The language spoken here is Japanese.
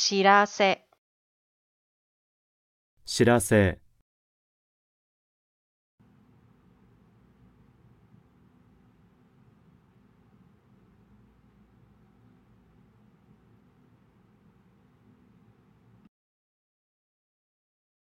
知らせ知らせ